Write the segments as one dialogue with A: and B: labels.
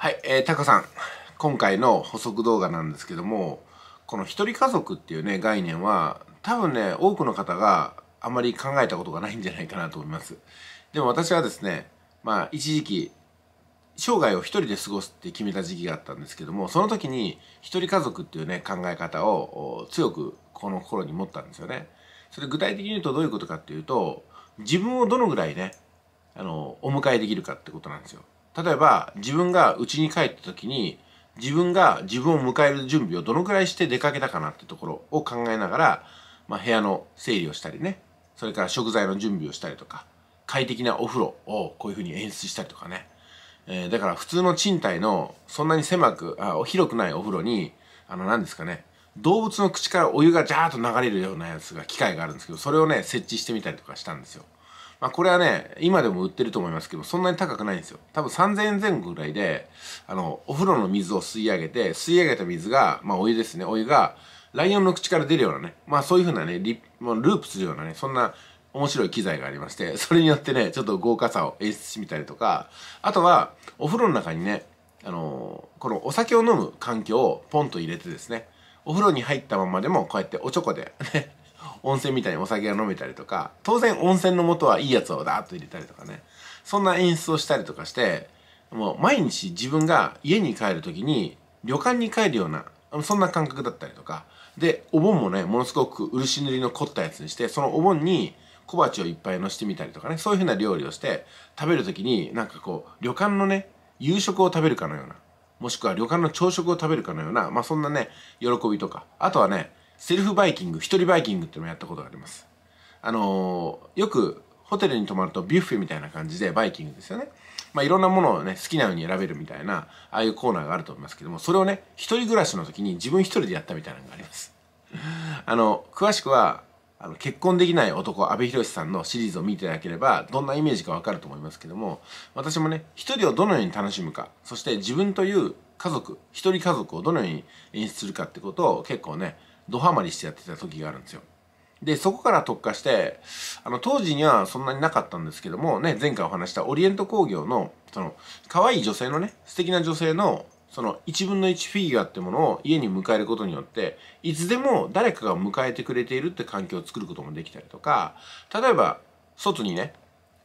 A: はい、えー、タカさん。今回の補足動画なんですけども、この一人家族っていうね、概念は、多分ね、多くの方があまり考えたことがないんじゃないかなと思います。でも私はですね、まあ、一時期、生涯を一人で過ごすって決めた時期があったんですけども、その時に一人家族っていうね、考え方を強くこの心に持ったんですよね。それ具体的に言うとどういうことかっていうと、自分をどのぐらいね、あの、お迎えできるかってことなんですよ。例えば自分が家に帰った時に自分が自分を迎える準備をどのくらいして出かけたかなってところを考えながら、まあ、部屋の整理をしたりねそれから食材の準備をしたりとか快適なお風呂をこういうふうに演出したりとかね、えー、だから普通の賃貸のそんなに狭くあ広くないお風呂にあの何ですかね動物の口からお湯がジャーッと流れるようなやつが機械があるんですけどそれをね設置してみたりとかしたんですよ。まあ、これはね今でも売ってると思いますけどそんなに高くないんですよ多分3000円前後ぐらいであのお風呂の水を吸い上げて吸い上げた水がまあお湯ですねお湯がライオンの口から出るようなねまあそういう風なねリループするようなねそんな面白い機材がありまして それによってねちょっと豪華さを演出してみたりとかあとはお風呂の中にねあのー、このお酒を飲む環境をポンと入れてですねお風呂に入ったままでもこうやっておちょこでね温泉みたいにお酒が飲めたりとか当然温泉の元はいいやつをダーッと入れたりとかねそんな演出をしたりとかしてもう毎日自分が家に帰る時に旅館に帰るようなそんな感覚だったりとかでお盆もねものすごく漆塗りの凝ったやつにしてそのお盆に小鉢をいっぱいのしてみたりとかねそういうふうな料理をして食べる時になんかこう旅館のね夕食を食べるかのようなもしくは旅館の朝食を食べるかのようなまあそんなね喜びとかあとはねセルフバイキング一人バイキングっていうのをやったことがありますあのー、よくホテルに泊まるとビュッフェみたいな感じでバイキングですよねまあいろんなものをね好きなように選べるみたいなああいうコーナーがあると思いますけどもそれをね一人暮らしの時に自分一人でやったみたいなのがあります あの詳しくはあの結婚できない男阿部寛さんのシリーズを見ていただければどんなイメージかわかると思いますけども私もね一人をどのように楽しむかそして自分という家族一人家族をどのように演出するかってことを結構ねドハマりしてやってた時があるんですよ。で、そこから特化して、あの、当時にはそんなになかったんですけども、ね、前回お話したオリエント工業の、その、可愛い女性のね、素敵な女性の、その、1分の1フィギュアってものを家に迎えることによって、いつでも誰かが迎えてくれているって環境を作ることもできたりとか、例えば、外にね、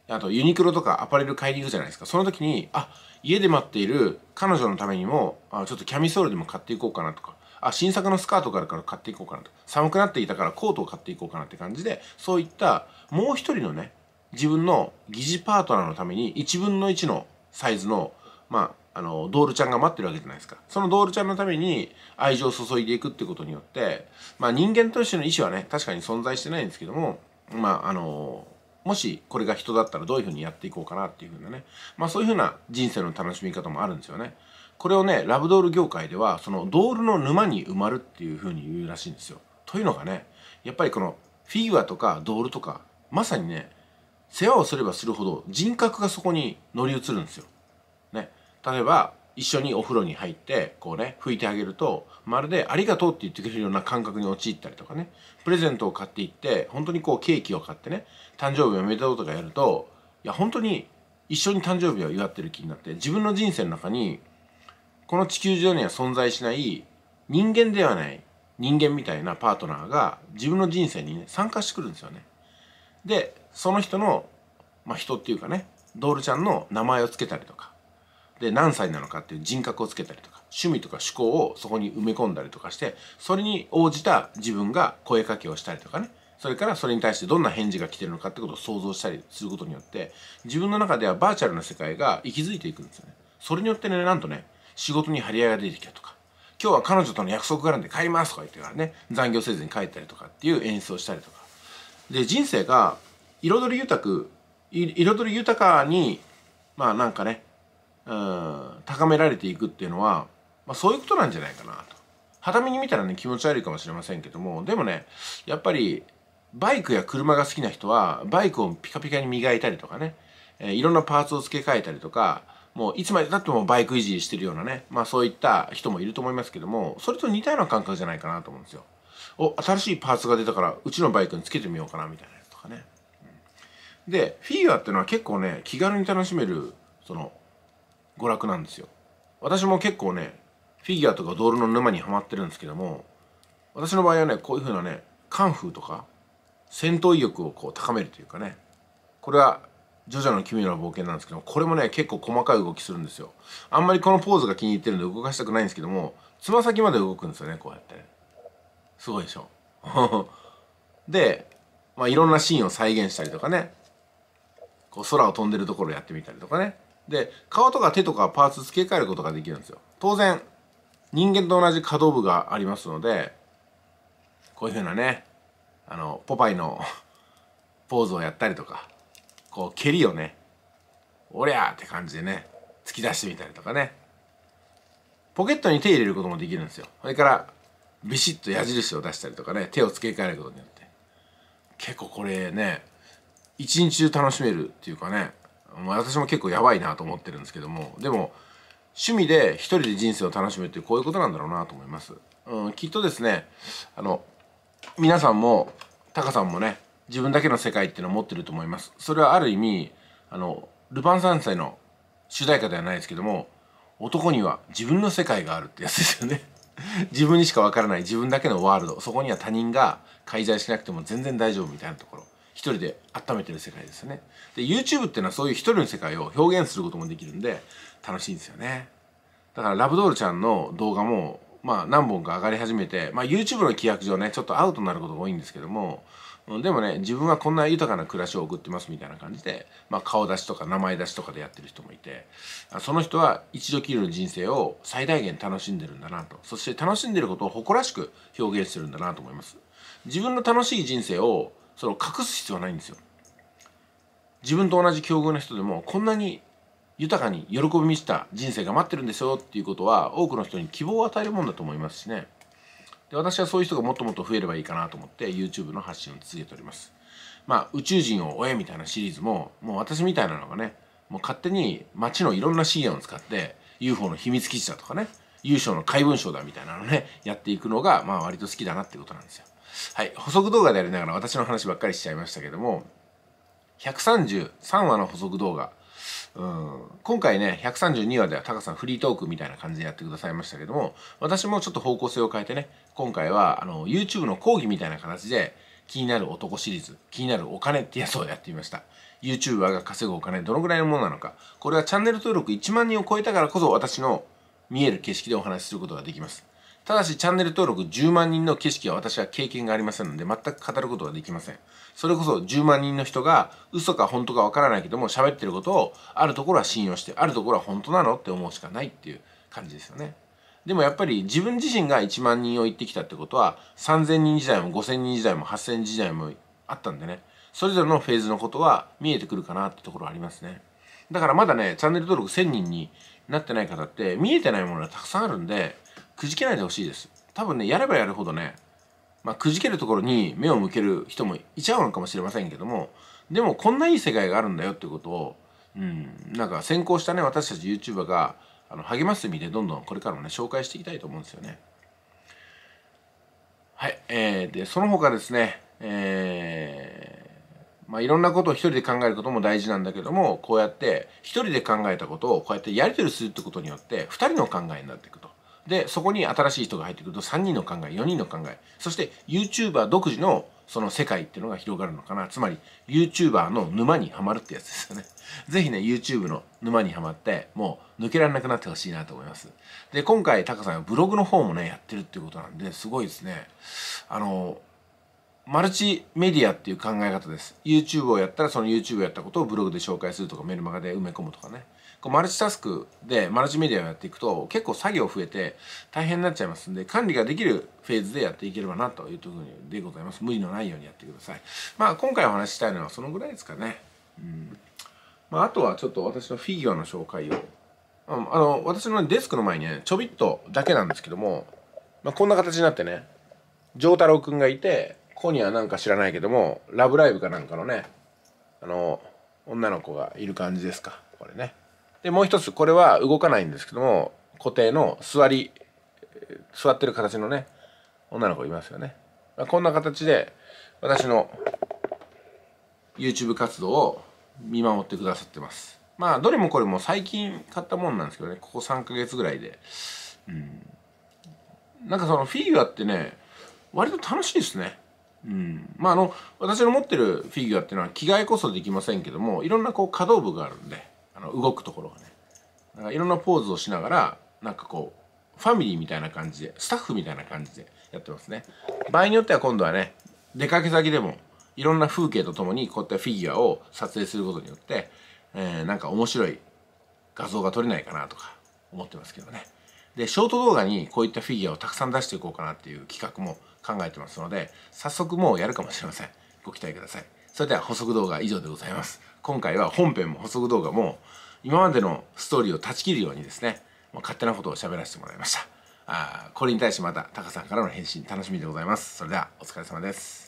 A: あとユニクロとかアパレル買いに行くじゃないですか。その時に、あ、家で待っている彼女のためにも、あちょっとキャミソールでも買っていこうかなとか、あ新作のスカートからから買っていこうかなと寒くなっていたからコートを買っていこうかなって感じでそういったもう一人のね自分の疑似パートナーのために1分の1のサイズのまああのドールちゃんが待ってるわけじゃないですかそのドールちゃんのために愛情を注いでいくってことによってまあ人間としての意思はね確かに存在してないんですけどもまああのもしこれが人だったらどういうふうにやっていこうかなっていうふうなねまあそういうふうな人生の楽しみ方もあるんですよねこれをねラブドール業界ではそのドールの沼に埋まるっていうふうに言うらしいんですよ。というのがねやっぱりこのフィギュアとかドールとかまさにね世話をすればするほど人格がそこに乗り移るんですよ。ね、例えば一緒にお風呂に入ってこうね拭いてあげるとまるで「ありがとう」って言ってくれるような感覚に陥ったりとかねプレゼントを買っていって本当にこうケーキを買ってね誕生日おめでとうとかやるといや本当に一緒に誕生日を祝ってる気になって自分の人生の中にこの地球上には存在しない人間ではない人間みたいなパートナーが自分の人生に、ね、参加してくるんですよね。で、その人の、まあ、人っていうかね、ドールちゃんの名前を付けたりとか、で、何歳なのかっていう人格をつけたりとか、趣味とか趣向をそこに埋め込んだりとかして、それに応じた自分が声かけをしたりとかね、それからそれに対してどんな返事が来てるのかってことを想像したりすることによって、自分の中ではバーチャルな世界が息づいていくんですよね。それによってね、なんとね、仕事に張り合いが出てきたとか今日は彼女との約束があるんで帰りますとか言ってからね残業せずに帰ったりとかっていう演出をしたりとかで人生が彩り豊く彩り豊かにまあなんかねうん高められていくっていうのは、まあ、そういうことなんじゃないかなと。はたみに見たらね気持ち悪いかもしれませんけどもでもねやっぱりバイクや車が好きな人はバイクをピカピカに磨いたりとかね、えー、いろんなパーツを付け替えたりとかもういつまでたってもバイク維持してるようなね、まあそういった人もいると思いますけども、それと似たような感覚じゃないかなと思うんですよ。お、新しいパーツが出たから、うちのバイクにつけてみようかなみたいなやつとかね。で、フィギュアっていうのは結構ね、気軽に楽しめる、その、娯楽なんですよ。私も結構ね、フィギュアとかドールの沼にはまってるんですけども、私の場合はね、こういう風なね、カンフーとか、戦闘意欲をこう高めるというかね、これはジョジョの奇妙な冒険なんですけどこれもね結構細かい動きするんですよあんまりこのポーズが気に入ってるんで動かしたくないんですけどもつま先まで動くんですよねこうやってねすごいでしょ で、まあ、いろんなシーンを再現したりとかねこう空を飛んでるところをやってみたりとかねで顔とか手とかパーツ付け替えることができるんですよ当然人間と同じ可動部がありますのでこういうふうなねあのポパイの ポーズをやったりとかこう蹴りをねおりゃーって感じでね突き出してみたりとかねポケットに手入れることもできるんですよそれからビシッと矢印を出したりとかね手を付け替えることによって結構これね一日中楽しめるっていうかね私も結構やばいなと思ってるんですけどもでも趣味で一人で人生を楽しむってこういうことなんだろうなと思います、うん、きっとですねあの皆さんもタカさんもね自分だけの世界っていうのを持ってると思いますそれはある意味あのルパン三世の主題歌ではないですけども男には自分の世界があるってやつですよね 自分にしかわからない自分だけのワールドそこには他人が介在しなくても全然大丈夫みたいなところ一人で温めてる世界ですよねで YouTube っていうのはそういう一人の世界を表現することもできるんで楽しいんですよねだからラブドールちゃんの動画もまあ何本か上がり始めて、まあ、YouTube の規約上ねちょっとアウトになることが多いんですけどもでもね自分はこんな豊かな暮らしを送ってますみたいな感じで、まあ、顔出しとか名前出しとかでやってる人もいてその人は一度きりの人生を最大限楽しんでるんだなとそして楽しんでることを誇らしく表現してるんだなと思います自分の楽しい人生をその隠す必要はないんですよ自分と同じ境遇の人でもこんなに豊かに喜び満ちた人生が待ってるんですよっていうことは多くの人に希望を与えるもんだと思いますしねで私はそういう人がもっともっと増えればいいかなと思って YouTube の発信を続けております。まあ、宇宙人を追えみたいなシリーズも、もう私みたいなのがね、もう勝手に街のいろんな資源を使って、UFO の秘密基地だとかね、優勝の怪文書だみたいなのね、やっていくのが、まあ割と好きだなってことなんですよ。はい、補足動画でやりながら私の話ばっかりしちゃいましたけども、133話の補足動画、うん、今回ね132話ではタカさんフリートークみたいな感じでやってくださいましたけども私もちょっと方向性を変えてね今回はあの YouTube の講義みたいな形で気になる男シリーズ気になるお金ってやつをやってみました YouTuber が稼ぐお金どのぐらいのものなのかこれはチャンネル登録1万人を超えたからこそ私の見える景色でお話しすることができますただしチャンネル登録10万人の景色は私は経験がありませんので全く語ることはできません。それこそ10万人の人が嘘か本当かわからないけども喋ってることをあるところは信用してあるところは本当なのって思うしかないっていう感じですよね。でもやっぱり自分自身が1万人を言ってきたってことは3000人時代も5000人時代も8000人時代もあったんでね。それぞれのフェーズのことは見えてくるかなってところありますね。だからまだね、チャンネル登録1000人になってない方って見えてないものがたくさんあるんで、くじけないでほしいです多分ねやればやるほどね、まあ、くじけるところに目を向ける人もいちゃうのかもしれませんけどもでもこんないい世界があるんだよってことを、うん、なんか先行したね私たち YouTuber があの励ます意味でどんどんこれからもね紹介していきたいと思うんですよね。はい、えー、でその他ですね、えーまあ、いろんなことを一人で考えることも大事なんだけどもこうやって一人で考えたことをこうやってやり取りするってことによって二人の考えになっていくと。で、そこに新しい人が入ってくると3人の考え、4人の考え、そして YouTuber 独自のその世界っていうのが広がるのかな。つまり YouTuber の沼にはまるってやつですよね。ぜひね、YouTube の沼にはまって、もう抜けられなくなってほしいなと思います。で、今回タカさんはブログの方もね、やってるっていうことなんで、すごいですね。あの、マルチメディアっていう考え方です。YouTube をやったらその YouTube をやったことをブログで紹介するとかメルマガで埋め込むとかね。こうマルチタスクでマルチメディアをやっていくと結構作業増えて大変になっちゃいますんで管理ができるフェーズでやっていければなというふうでございます。無理のないようにやってください。まあ今回お話ししたいのはそのぐらいですかね。うんまあ、あとはちょっと私のフィギュアの紹介を。あの私のデスクの前にねちょびっとだけなんですけども、まあ、こんな形になってね丈太郎くんがいてコニアなんか知らないけども「ラブライブ!」かなんかのねあの女の子がいる感じですかこれねでもう一つこれは動かないんですけども固定の座り座ってる形のね女の子いますよね、まあ、こんな形で私の YouTube 活動を見守ってくださってますまあどれもこれも最近買ったもんなんですけどねここ3ヶ月ぐらいでうんなんかそのフィギュアってね割と楽しいですねうん、まああの私の持ってるフィギュアっていうのは着替えこそできませんけどもいろんなこう可動部があるんであの動くところがねんかいろんなポーズをしながらなんかこうファミリーみたいな感じでスタッフみたいな感じでやってますね場合によっては今度はね出かけ先でもいろんな風景とともにこういったフィギュアを撮影することによって、えー、なんか面白い画像が撮れないかなとか思ってますけどねでショート動画にこういったフィギュアをたくさん出していこうかなっていう企画も考えてますので早速もうやるかもしれませんご期待くださいそれでは補足動画以上でございます今回は本編も補足動画も今までのストーリーを断ち切るようにですね勝手なことを喋らせてもらいましたあこれに対してまたタカさんからの返信楽しみでございますそれではお疲れ様です